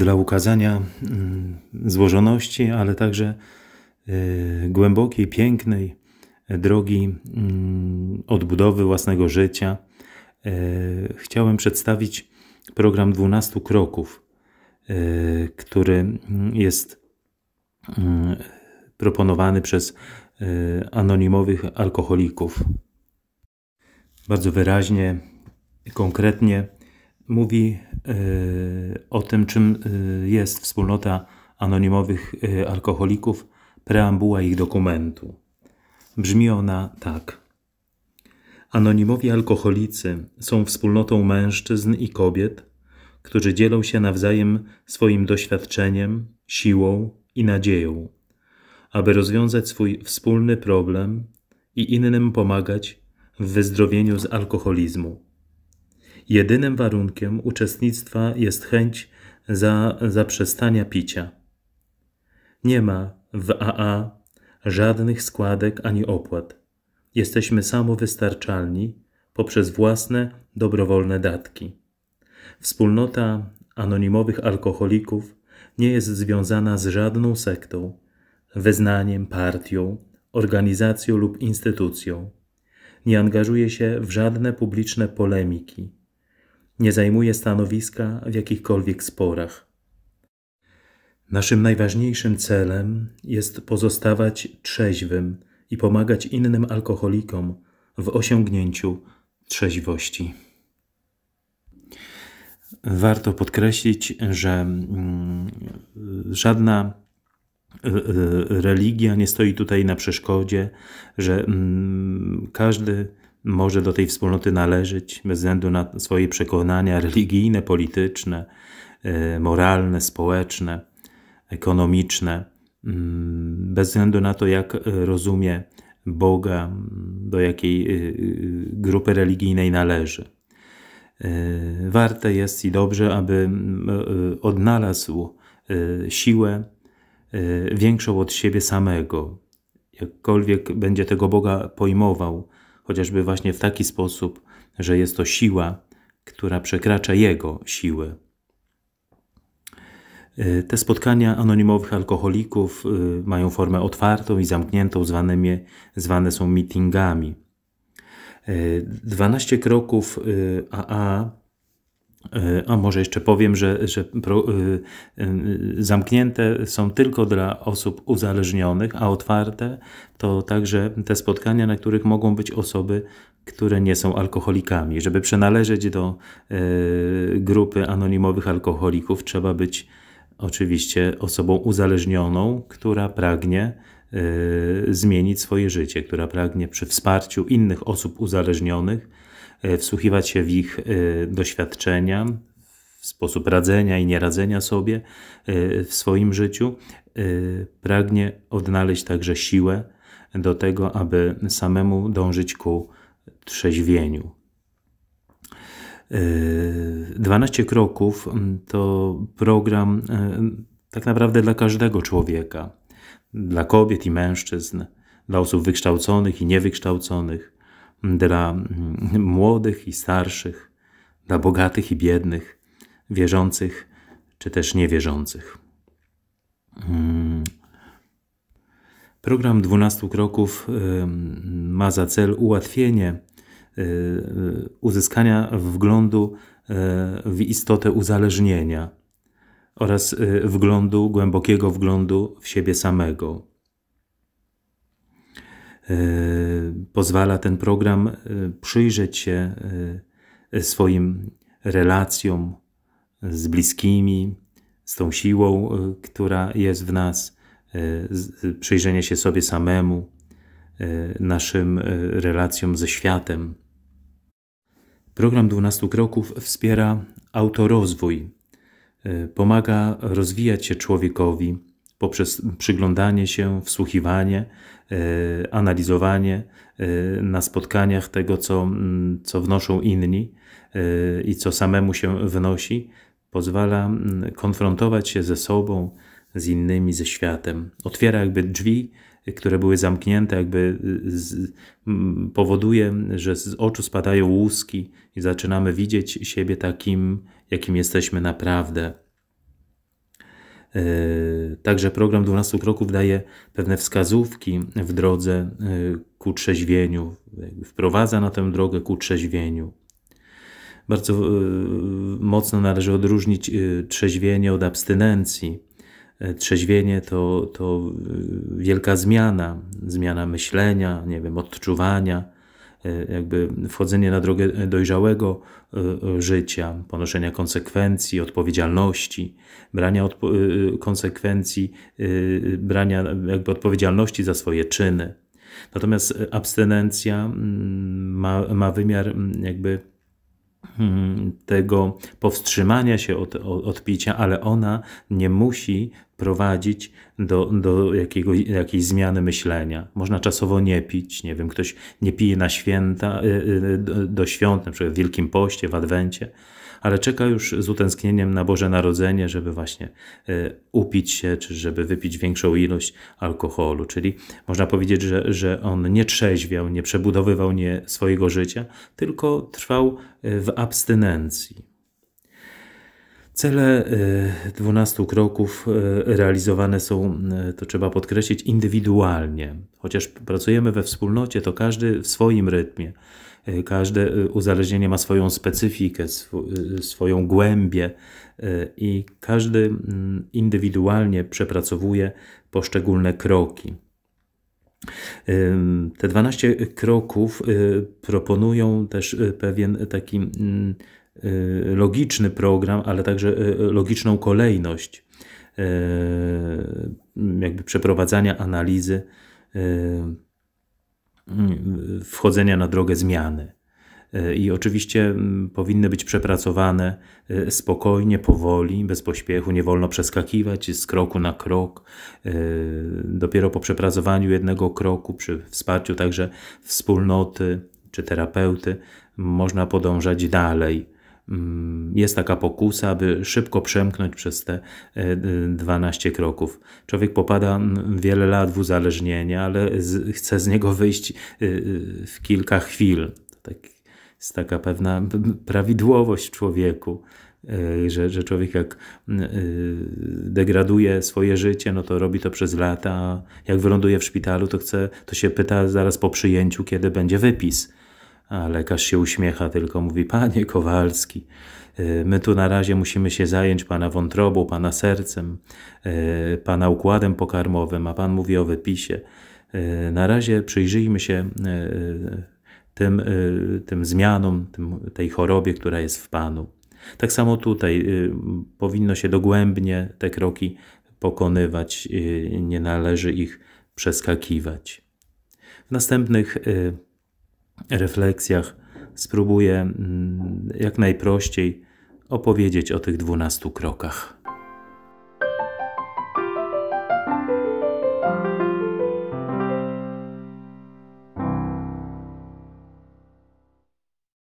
dla ukazania mm, złożoności, ale także y, głębokiej, pięknej drogi mm, odbudowy własnego życia, y, chciałem przedstawić program 12 kroków, y, który mm, jest proponowany przez anonimowych alkoholików. Bardzo wyraźnie, konkretnie mówi y, o tym, czym y, jest wspólnota anonimowych y, alkoholików, preambuła ich dokumentu. Brzmi ona tak. Anonimowi alkoholicy są wspólnotą mężczyzn i kobiet, którzy dzielą się nawzajem swoim doświadczeniem, siłą i nadzieją, aby rozwiązać swój wspólny problem i innym pomagać w wyzdrowieniu z alkoholizmu. Jedynym warunkiem uczestnictwa jest chęć za zaprzestania picia. Nie ma w AA żadnych składek ani opłat. Jesteśmy samowystarczalni poprzez własne dobrowolne datki. Wspólnota anonimowych alkoholików nie jest związana z żadną sektą, wyznaniem, partią, organizacją lub instytucją. Nie angażuje się w żadne publiczne polemiki nie zajmuje stanowiska w jakichkolwiek sporach. Naszym najważniejszym celem jest pozostawać trzeźwym i pomagać innym alkoholikom w osiągnięciu trzeźwości. Warto podkreślić, że mm, żadna e, e, religia nie stoi tutaj na przeszkodzie, że mm, każdy może do tej wspólnoty należeć bez względu na swoje przekonania religijne, polityczne, e, moralne, społeczne, ekonomiczne, mm, bez względu na to, jak e, rozumie Boga, do jakiej e, grupy religijnej należy. Warte jest i dobrze, aby odnalazł siłę większą od siebie samego, jakkolwiek będzie tego Boga pojmował chociażby właśnie w taki sposób, że jest to siła, która przekracza jego siły. Y, te spotkania anonimowych alkoholików y, mają formę otwartą i zamkniętą, zwane są meetingami. 12 y, kroków AA E, a może jeszcze powiem, że, że pro, y, y, zamknięte są tylko dla osób uzależnionych, a otwarte to także te spotkania, na których mogą być osoby, które nie są alkoholikami. Żeby przynależeć do e, grupy anonimowych alkoholików, trzeba być oczywiście osobą uzależnioną, która pragnie e, zmienić swoje życie, która pragnie przy wsparciu innych osób uzależnionych E, wsłuchiwać się w ich e, doświadczenia, w sposób radzenia i nieradzenia sobie e, w swoim życiu. Pragnie odnaleźć także siłę do tego, aby samemu dążyć ku trzeźwieniu. 12 kroków to program tak naprawdę dla każdego człowieka, dla kobiet i mężczyzn, dla osób wykształconych i niewykształconych, dla mm, młodych i starszych, dla bogatych i biednych, wierzących czy też niewierzących. Mm. Program 12 kroków y, ma za cel ułatwienie y, y, uzyskania wglądu w istotę uzależnienia oraz wglądu, głębokiego wglądu w siebie samego. Y, pozwala ten program y, przyjrzeć się y, swoim relacjom z bliskimi, z tą siłą, która jest w nas, przyjrzenie się sobie samemu, naszym relacjom ze światem. Program 12 kroków wspiera autorozwój, pomaga rozwijać się człowiekowi poprzez przyglądanie się, wsłuchiwanie, e, analizowanie e, na spotkaniach tego, co, co wnoszą inni e, i co samemu się wnosi, pozwala konfrontować się ze sobą, z innymi, ze światem. Otwiera jakby drzwi, które były zamknięte, jakby z, powoduje, że z oczu spadają łuski i zaczynamy widzieć siebie takim, jakim jesteśmy naprawdę. Yy, także program 12 kroków daje pewne wskazówki w drodze yy, ku trzeźwieniu, wprowadza na tę drogę ku trzeźwieniu. Bardzo yy, mocno należy odróżnić trzeźwienie od abstynencji. Trzeźwienie to, to wielka zmiana, zmiana myślenia, nie wiem, odczuwania, E, jakby wchodzenie na drogę dojrzałego e, e, życia, ponoszenia konsekwencji, odpowiedzialności, brania odpo konsekwencji, brania jakby odpowiedzialności za swoje czyny. Natomiast abstynencja mm, ma, ma wymiar mm, jakby Hmm, tego powstrzymania się od, od, picia, ale ona nie musi prowadzić do, do jakiego, jakiejś zmiany myślenia. Można czasowo nie pić, nie wiem, ktoś nie pije na święta, y, y, do świąt, na przykład w Wielkim Poście, w Adwencie, ale czeka już z utęsknieniem na Boże Narodzenie, żeby właśnie e, upić się, czy żeby wypić większą ilość alkoholu. Czyli można powiedzieć, że, że on nie trzeźwiał, nie przebudowywał nie swojego życia, tylko trwał e, w abstynencji. Cele 12 e, kroków realizowane są, to trzeba podkreślić, indywidualnie. Chociaż pracujemy we wspólnocie, to każdy w swoim rytmie. Y, każde y, uzależnienie ma swoją specyfikę, sw y, swoją głębię i każdy mm, indywidualnie przepracowuje poszczególne kroki. Te 12 kroków proponują też pewien taki mm, logiczny program, ale także logiczną kolejność jakby przeprowadzania analizy Y, wchodzenia na drogę zmiany. Y, I oczywiście mm, powinny być przepracowane y, spokojnie, powoli, bez pośpiechu. Nie wolno przeskakiwać z kroku na krok. Dopiero po przepracowaniu jednego kroku, przy wsparciu także wspólnoty czy terapeuty, można podążać dalej Mm, jest taka pokusa, aby szybko przemknąć przez te 12 e, kroków. Człowiek popada wiele lat w uzależnienie, ale z, chce z niego wyjść e, e, w kilka chwil. Tak, jest taka pewna prawidłowość w człowieku. Że, że człowiek jak degraduje swoje życie, no to robi to przez lata. Jak wyląduje w szpitalu, to chce, to się pyta zaraz po przyjęciu, kiedy będzie wypis a lekarz się uśmiecha, tylko mówi: Panie Kowalski, e, my tu na razie musimy się zająć pana wątrobą, pana sercem, e, pana układem pokarmowym, a pan mówi o wypisie. E, na razie przyjrzyjmy się tym, tym zmianom, tym, tej chorobie, która jest w panu. Tak samo tutaj powinno się dogłębnie te kroki pokonywać, nie należy ich przeskakiwać. W następnych refleksjach spróbuję mm, jak najprościej opowiedzieć o tych dwunastu krokach.